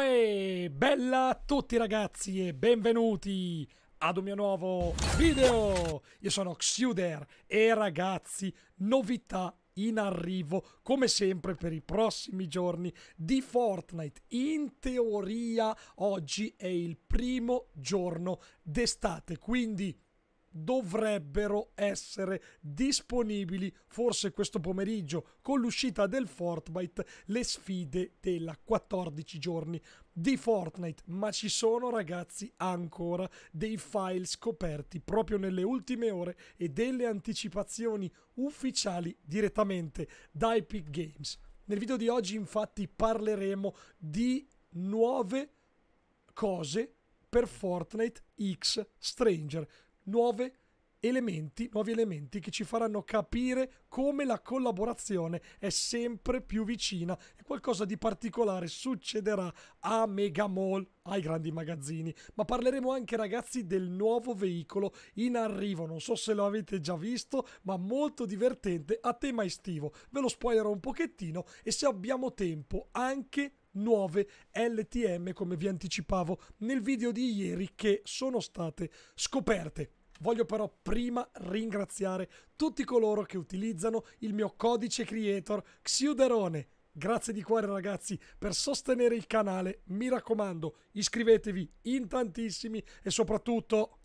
Uè, bella a tutti ragazzi e benvenuti ad un mio nuovo video! Io sono Xuder e ragazzi, novità in arrivo come sempre per i prossimi giorni di Fortnite. In teoria oggi è il primo giorno d'estate, quindi dovrebbero essere disponibili forse questo pomeriggio con l'uscita del Fortnite le sfide della 14 giorni di Fortnite ma ci sono ragazzi ancora dei file scoperti proprio nelle ultime ore e delle anticipazioni ufficiali direttamente da Epic Games nel video di oggi infatti parleremo di nuove cose per Fortnite X Stranger nuove elementi, nuovi elementi che ci faranno capire come la collaborazione è sempre più vicina e qualcosa di particolare succederà a Megamall, ai grandi magazzini. Ma parleremo anche ragazzi del nuovo veicolo in arrivo, non so se lo avete già visto, ma molto divertente a tema estivo. Ve lo spoilerò un pochettino e se abbiamo tempo anche nuove LTM come vi anticipavo nel video di ieri che sono state scoperte. Voglio però prima ringraziare tutti coloro che utilizzano il mio codice creator Xiuderone. Grazie di cuore ragazzi per sostenere il canale, mi raccomando iscrivetevi in tantissimi e soprattutto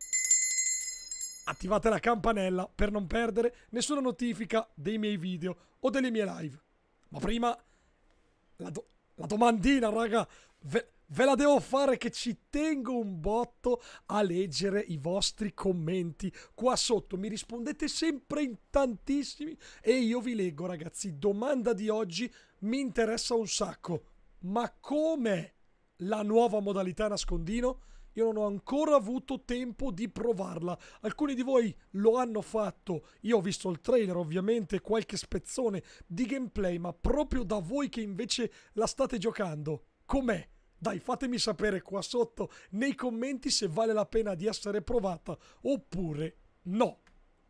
attivate la campanella per non perdere nessuna notifica dei miei video o delle mie live. Ma prima la, do la domandina raga, Ve Ve la devo fare che ci tengo un botto a leggere i vostri commenti qua sotto. Mi rispondete sempre in tantissimi e io vi leggo ragazzi. Domanda di oggi mi interessa un sacco. Ma come la nuova modalità nascondino? Io non ho ancora avuto tempo di provarla. Alcuni di voi lo hanno fatto. Io ho visto il trailer, ovviamente, qualche spezzone di gameplay, ma proprio da voi che invece la state giocando, com'è? Dai, fatemi sapere qua sotto nei commenti se vale la pena di essere provata oppure no.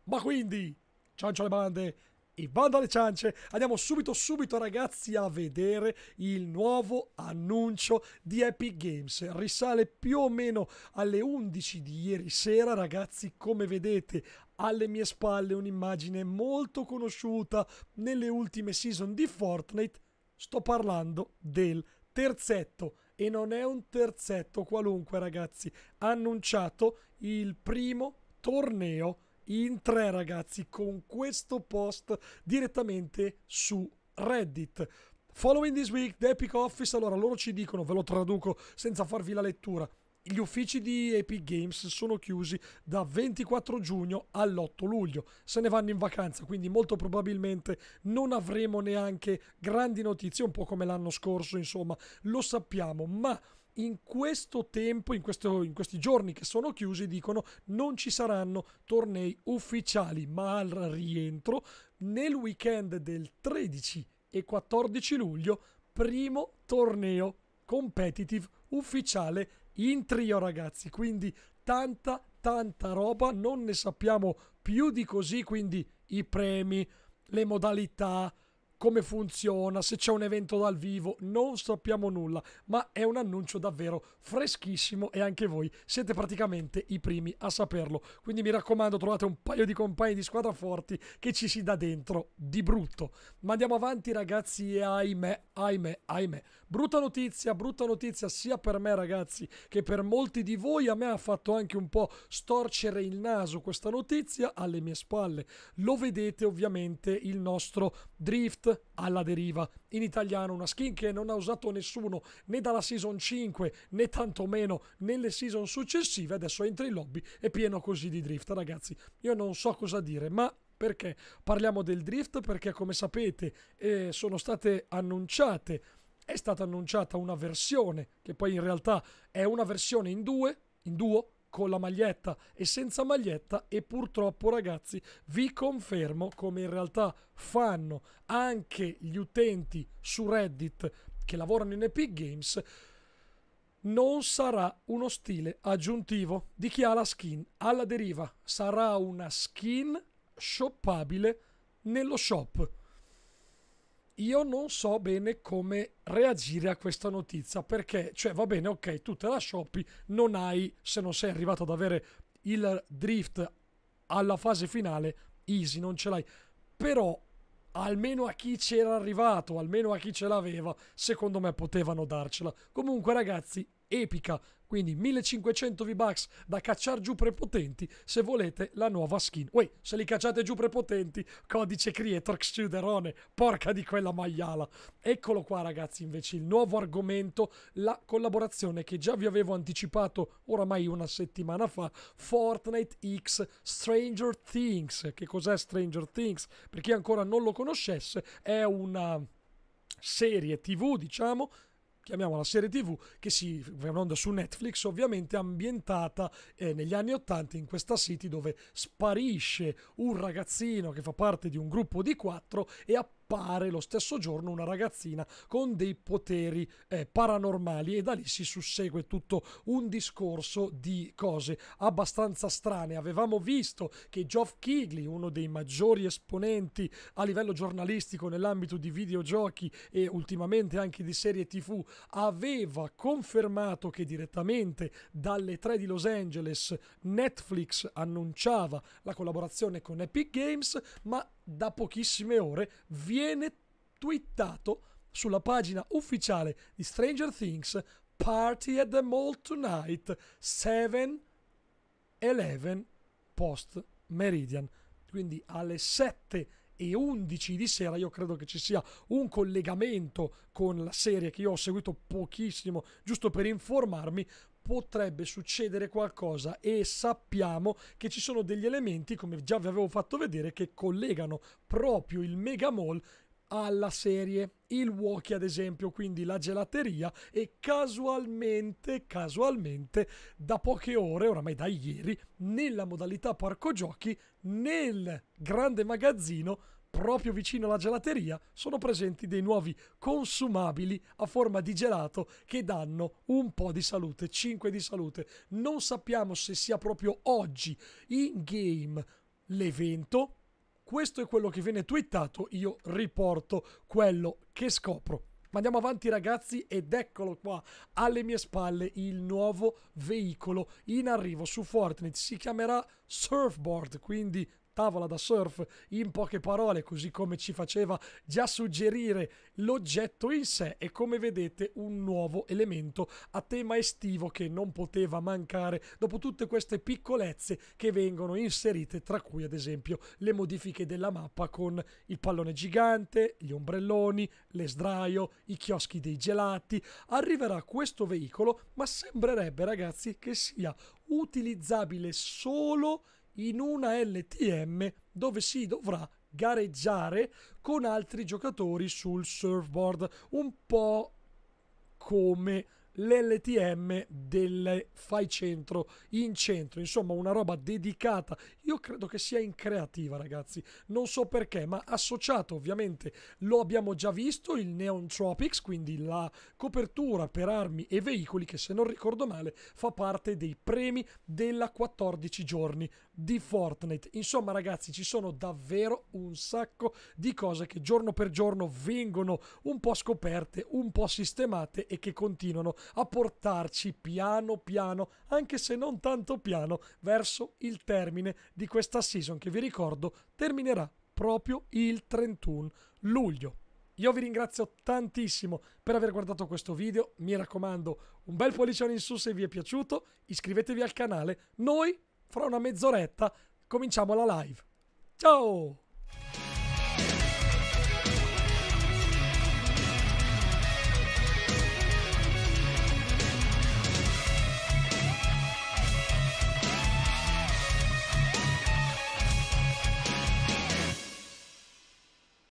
Ma quindi, ciancio alle bande, in bando alle ciance, andiamo subito subito ragazzi a vedere il nuovo annuncio di Epic Games. Risale più o meno alle 11 di ieri sera ragazzi, come vedete alle mie spalle un'immagine molto conosciuta nelle ultime season di Fortnite. Sto parlando del terzetto e non è un terzetto qualunque ragazzi, annunciato il primo torneo in tre ragazzi con questo post direttamente su Reddit. Following this week, the Epic Office, allora loro ci dicono, ve lo traduco senza farvi la lettura, gli uffici di Epic Games sono chiusi da 24 giugno all'8 luglio. Se ne vanno in vacanza, quindi molto probabilmente non avremo neanche grandi notizie, un po' come l'anno scorso, insomma, lo sappiamo, ma in questo tempo, in, questo, in, questi giorni che sono chiusi, dicono non ci saranno tornei ufficiali, ma al rientro nel weekend del 13 e 14 luglio, primo torneo competitive ufficiale in trio ragazzi, quindi tanta tanta roba, non ne sappiamo più di così, quindi i premi, le modalità, come funziona, se c'è un evento dal vivo, non sappiamo nulla, ma è un annuncio davvero freschissimo e anche voi siete praticamente i primi a saperlo. Quindi mi raccomando, trovate un paio di compagni di squadra forti che ci si dà dentro di brutto. Ma andiamo avanti ragazzi e ahimè, ahimè, ahimè. Brutta notizia, brutta notizia sia per me ragazzi che per molti di voi, a me ha fatto anche un po' storcere il naso questa notizia alle mie spalle. Lo vedete ovviamente il nostro drift alla deriva. In italiano una skin che non ha usato nessuno né dalla season 5 né tantomeno nelle season successive. Adesso entra in lobby e pieno così di drift. Ragazzi, io non so cosa dire, ma perché parliamo del drift? Perché come sapete eh, sono state annunciate, è stata annunciata una versione che poi in realtà è una versione in due, in duo, con la maglietta e senza maglietta e purtroppo ragazzi vi confermo come in realtà fanno anche gli utenti su Reddit che lavorano in Epic Games non sarà uno stile aggiuntivo di chi ha la skin alla deriva, sarà una skin shoppabile nello shop io non so bene come reagire a questa notizia perché, cioè, va bene, ok, tu te la shoppi, non hai, se non sei arrivato ad avere il drift alla fase finale, easy, non ce l'hai. Però, almeno a chi c'era arrivato, almeno a chi ce l'aveva, secondo me potevano darcela. Comunque, ragazzi, epica. Quindi 1500 V-Bucks da cacciare giù prepotenti se volete la nuova skin. Uè, se li cacciate giù prepotenti, codice creator Xciuderone, porca di quella maiala. Eccolo qua ragazzi invece il nuovo argomento, la collaborazione che già vi avevo anticipato oramai una settimana fa, Fortnite X Stranger Things. Che cos'è Stranger Things? Per chi ancora non lo conoscesse, è una serie tv diciamo chiamiamola serie tv che si va in onda su Netflix ovviamente ambientata eh, negli anni Ottanta in questa city dove sparisce un ragazzino che fa parte di un gruppo di quattro e appare appare lo stesso giorno una ragazzina con dei poteri eh, paranormali e da lì si sussegue tutto un discorso di cose abbastanza strane. Avevamo visto che Geoff Keighley, uno dei maggiori esponenti a livello giornalistico nell'ambito di videogiochi e ultimamente anche di serie TV, aveva confermato che direttamente dalle 3 di Los Angeles Netflix annunciava la collaborazione con Epic Games, ma da pochissime ore viene twittato sulla pagina ufficiale di Stranger Things Party at the Mall Tonight 7-11 post meridian. Quindi alle 7 e 11 di sera io credo che ci sia un collegamento con la serie che io ho seguito pochissimo giusto per informarmi potrebbe succedere qualcosa e sappiamo che ci sono degli elementi, come già vi avevo fatto vedere, che collegano proprio il Mega Mall alla serie. Il Woki, ad esempio, quindi la gelateria, e casualmente, casualmente, da poche ore, oramai da ieri, nella modalità parco giochi, nel grande magazzino proprio vicino alla gelateria sono presenti dei nuovi consumabili a forma di gelato che danno un po' di salute, 5 di salute. Non sappiamo se sia proprio oggi in game l'evento. Questo è quello che viene twittato, io riporto quello che scopro. Ma andiamo avanti ragazzi ed eccolo qua alle mie spalle il nuovo veicolo in arrivo su Fortnite. Si chiamerà Surfboard, quindi tavola da surf in poche parole, così come ci faceva già suggerire l'oggetto in sé e come vedete un nuovo elemento a tema estivo che non poteva mancare dopo tutte queste piccolezze che vengono inserite, tra cui ad esempio le modifiche della mappa con il pallone gigante, gli ombrelloni, l'esdraio, i chioschi dei gelati. Arriverà questo veicolo, ma sembrerebbe ragazzi che sia utilizzabile solo in una LTM dove si dovrà gareggiare con altri giocatori sul surfboard, un po' come l'LTM del Fai Centro in centro, insomma una roba dedicata, io credo che sia in creativa ragazzi, non so perché, ma associato ovviamente lo abbiamo già visto, il Neon Tropics, quindi la copertura per armi e veicoli che se non ricordo male fa parte dei premi della 14 giorni di Fortnite. Insomma ragazzi ci sono davvero un sacco di cose che giorno per giorno vengono un po' scoperte, un po' sistemate e che continuano a portarci piano piano, anche se non tanto piano, verso il termine di questa season che vi ricordo terminerà proprio il 31 luglio. Io vi ringrazio tantissimo per aver guardato questo video, mi raccomando un bel pollicione in su se vi è piaciuto, iscrivetevi al canale, noi fra una mezz'oretta cominciamo la live. Ciao!